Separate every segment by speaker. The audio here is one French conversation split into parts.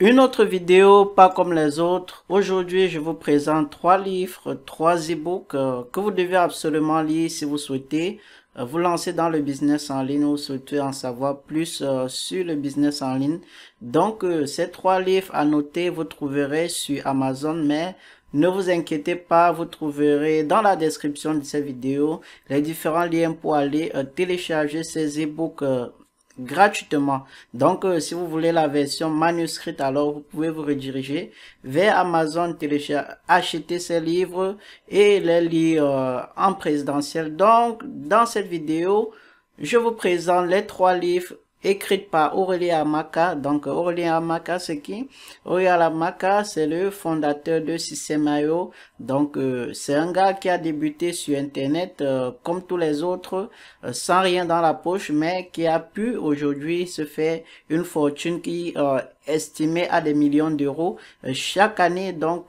Speaker 1: Une autre vidéo, pas comme les autres. Aujourd'hui, je vous présente trois livres, trois e-books euh, que vous devez absolument lire si vous souhaitez euh, vous lancer dans le business en ligne ou souhaitez en savoir plus euh, sur le business en ligne. Donc, ces trois livres à noter, vous trouverez sur Amazon, mais ne vous inquiétez pas, vous trouverez dans la description de cette vidéo les différents liens pour aller télécharger ces ebooks books gratuitement. Donc, euh, si vous voulez la version manuscrite, alors vous pouvez vous rediriger vers Amazon, acheter ces livres et les lire euh, en présidentiel. Donc, dans cette vidéo, je vous présente les trois livres écrite par Aurélien Amaka. Donc Aurélien Amaka, c'est qui Aurélien Amaka, c'est le fondateur de Systemayo. Donc euh, c'est un gars qui a débuté sur Internet euh, comme tous les autres, euh, sans rien dans la poche, mais qui a pu aujourd'hui se faire une fortune qui est estimée à des millions d'euros chaque année. Donc,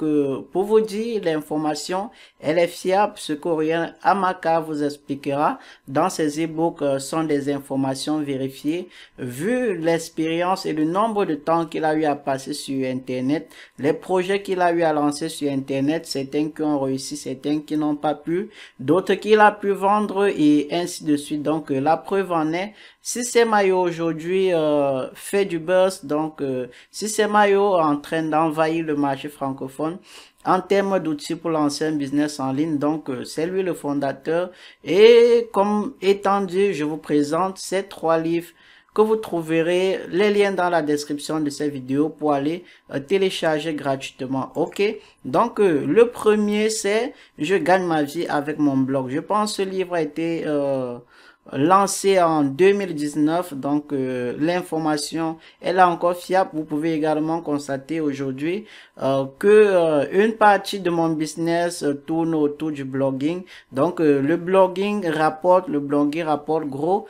Speaker 1: pour vous dire l'information, elle est fiable. Ce qu'Aurélien Amaka vous expliquera dans ses ebooks sont des informations vérifiées. Vu l'expérience et le nombre de temps qu'il a eu à passer sur Internet, les projets qu'il a eu à lancer sur Internet, certains qui ont réussi, certains qui n'ont pas pu, d'autres qu'il a pu vendre et ainsi de suite. Donc euh, la preuve en est, si ces maillots aujourd'hui euh, fait du buzz, donc euh, si ces maillots en train d'envahir le marché francophone, en termes d'outils pour lancer un business en ligne. Donc, c'est lui le fondateur. Et comme étant dit, je vous présente ces trois livres que vous trouverez les liens dans la description de cette vidéo pour aller euh, télécharger gratuitement. Ok, donc euh, le premier c'est « Je gagne ma vie avec mon blog ». Je pense que ce livre a été... Euh, lancé en 2019. Donc, euh, l'information est là encore fiable. Vous pouvez également constater aujourd'hui euh, que euh, une partie de mon business tourne autour du blogging. Donc, le blogging rapporte, le blogging rapporte gros.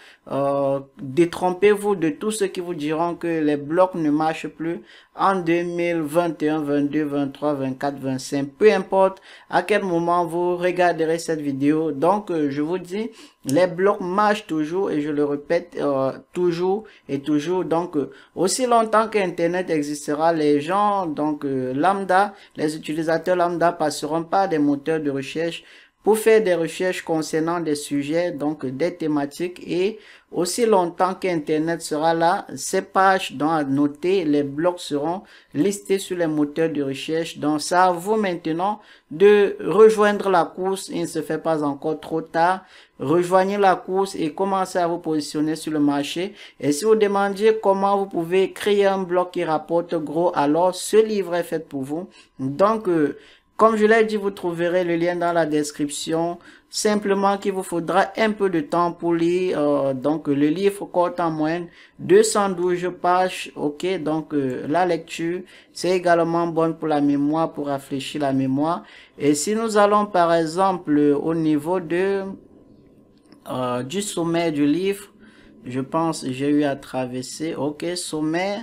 Speaker 1: Détrompez-vous de tous ceux qui vous diront que les blogs ne marchent plus en 2021, 22, 23, 24, 25. Peu importe à quel moment vous regarderez cette vidéo. Donc, je vous dis, les blogs marchent toujours et je le répète euh, toujours et toujours. Donc, euh, aussi longtemps qu'Internet existera, les gens, donc euh, lambda, les utilisateurs lambda passeront par des moteurs de recherche pour faire des recherches concernant des sujets, donc des thématiques et aussi longtemps qu'Internet sera là, ces pages dont à noter, les blocs seront listés sur les moteurs de recherche. Donc ça vous maintenant de rejoindre la course. Il ne se fait pas encore trop tard rejoignez la course et commencez à vous positionner sur le marché. Et si vous demandiez comment vous pouvez créer un bloc qui rapporte gros, alors ce livre est fait pour vous. Donc, euh, comme je l'ai dit, vous trouverez le lien dans la description. Simplement qu'il vous faudra un peu de temps pour lire. Euh, donc, le livre compte en moyenne 212 pages. Ok, donc euh, la lecture, c'est également bonne pour la mémoire, pour rafraîchir la mémoire. Et si nous allons, par exemple, au niveau de... Euh, du sommet du livre, je pense j'ai eu à traverser. Ok, sommet.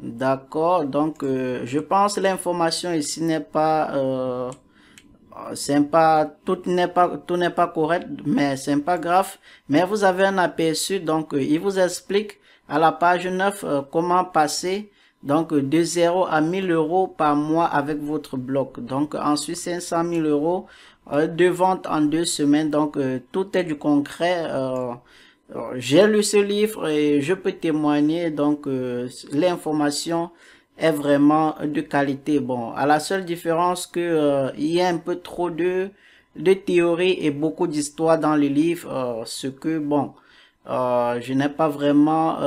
Speaker 1: D'accord, donc euh, je pense l'information ici n'est pas euh, sympa, tout n'est pas tout n'est pas correct, mais c'est pas grave. Mais vous avez un aperçu, donc il vous explique à la page 9 comment passer donc de 0 à 1000 euros par mois avec votre bloc. Donc ensuite 500 000 euros euh, deux ventes en deux semaines. Donc, euh, tout est du concret. Euh, j'ai lu ce livre et je peux témoigner. Donc, l'information est vraiment de qualité. Bon, à la seule différence que il y a un peu trop de de théorie et beaucoup d'histoires dans le livre, ce que, bon, je n'ai pas vraiment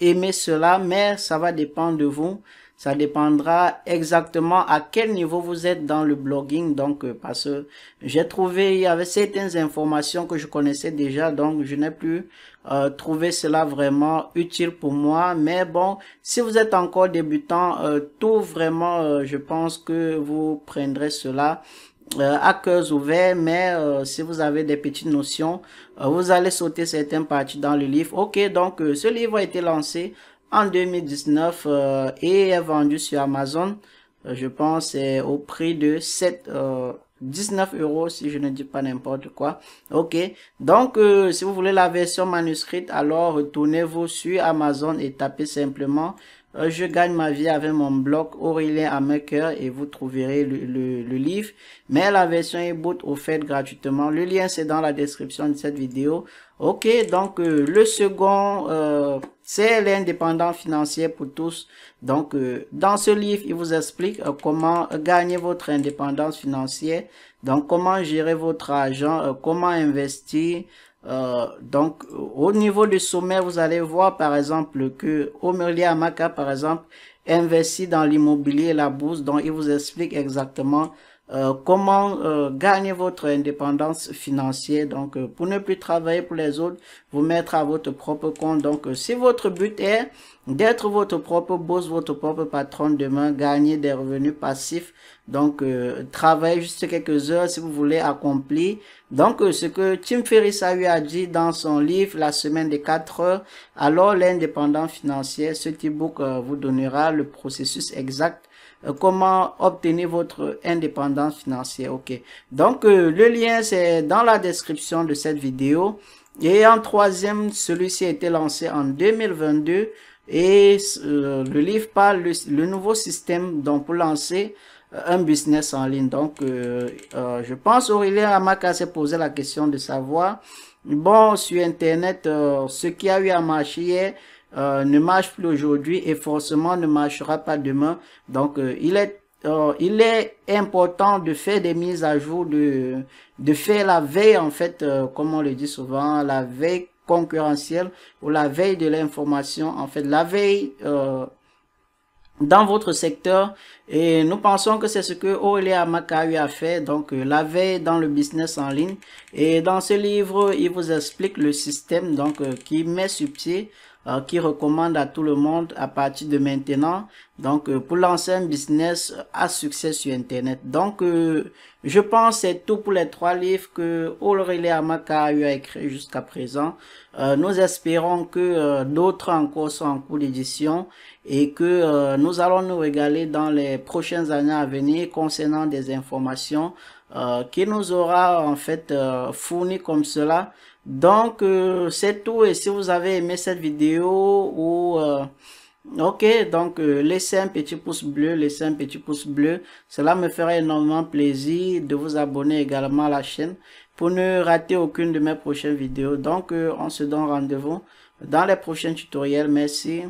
Speaker 1: aimé cela, mais ça va dépendre de vous. Ça dépendra exactement à quel niveau vous êtes dans le blogging. Donc, euh, parce que j'ai trouvé, il y avait certaines informations que je connaissais déjà. Donc, je n'ai plus euh, trouvé cela vraiment utile pour moi. Mais bon, si vous êtes encore débutant, euh, tout vraiment, je pense que vous prendrez cela à cœur ouvert, mais si vous avez des petites notions, vous allez sauter certaines parties dans le livre. Ok, donc ce livre a été lancé en 2019 euh, et est vendu sur Amazon, euh, je pense, au prix de 7, 19 euh, euros si je ne dis pas n'importe quoi. Ok, donc euh, si vous voulez la version manuscrite, alors retournez-vous sur Amazon et tapez simplement euh, je gagne ma vie avec mon blog Aurélien Amaker et vous trouverez le, livre. Mais la version e-book offerte gratuitement. Le lien c'est dans la description de cette vidéo. Ok, donc euh, le second, euh, c'est l'indépendance financière pour tous. Donc dans ce livre, il vous explique comment gagner votre indépendance financière. Donc comment gérer votre argent, comment investir, euh, donc, au niveau du sommet, vous allez voir, par exemple, que Omerli Amaka, par exemple, investit dans l'immobilier et la bourse. Donc, il vous explique exactement euh, comment euh, gagner votre indépendance financière. Donc, euh, pour ne plus travailler pour les autres, vous mettre à votre propre compte. Donc, si votre but est d'être votre propre boss, votre propre patron demain, gagner des revenus passifs, donc travailler juste quelques heures si vous voulez accomplir. Donc, ce que Tim Ferriss a eu à dans son livre La semaine des 4 heures, alors l'indépendance financière ce petit book vous donnera le processus exact euh, comment obtenir votre indépendance financière. Ok. Donc euh, le lien c'est dans la description de cette vidéo. Et en troisième, celui-ci a été lancé en 2022 et euh, le livre parle le, nouveau système donc pour lancer un business en ligne. Donc, je pense Aurélien Amaka s'est posé la question de savoir, bon, sur Internet, ce qui a eu à marcher euh, ne marche plus aujourd'hui et forcément ne marchera pas demain. Donc euh, il est euh, il est important de faire des mises à jour, de, de faire la veille, en fait, comme on le dit souvent, la veille concurrentielle ou la veille de l'information, en fait, la veille dans votre secteur et nous pensons que c'est ce que Olea Makayu a fait donc la veille dans le business en ligne et dans ce livre il vous explique le système donc qui met sur pied euh, qui recommande à tout le monde à partir de maintenant. Donc, euh, pour lancer un business à euh, succès sur Internet. Donc, je pense c'est tout pour les trois livres que Aurélie Amaka a eu à écrire jusqu'à présent. nous espérons que d'autres encore sont en cours d'édition et que nous allons nous régaler dans les prochaines années à venir concernant des informations qui nous aura en fait fourni comme cela. Donc, euh, c'est tout. Et si vous avez aimé cette vidéo ou... Euh, ok, donc euh, laissez un petit pouce bleu, laissez un petit pouce bleu. Cela me ferait énormément plaisir de vous abonner également à la chaîne pour ne rater aucune de mes prochaines vidéos. Donc, on se donne rendez-vous dans les prochains tutoriels. Merci.